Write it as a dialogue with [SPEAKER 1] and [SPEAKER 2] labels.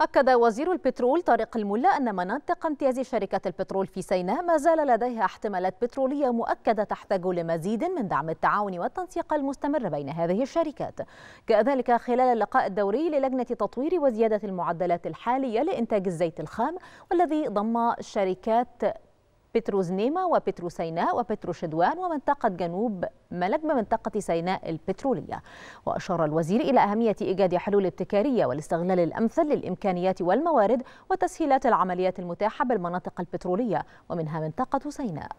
[SPEAKER 1] أكد وزير البترول طارق الملا أن مناطق امتياز شركة البترول في سيناء ما زال لديها احتمالات بترولية مؤكدة تحتاج لمزيد من دعم التعاون والتنسيق المستمر بين هذه الشركات كذلك خلال اللقاء الدوري للجنة تطوير وزيادة المعدلات الحالية لإنتاج الزيت الخام والذي ضم شركات بترو زنيمة وبترو سيناء وبترو شدوان ومنطقة جنوب ملج بمنطقة سيناء البترولية وأشار الوزير إلى أهمية إيجاد حلول ابتكارية والاستغلال الأمثل للإمكانيات والموارد وتسهيلات العمليات المتاحة بالمناطق البترولية ومنها منطقة سيناء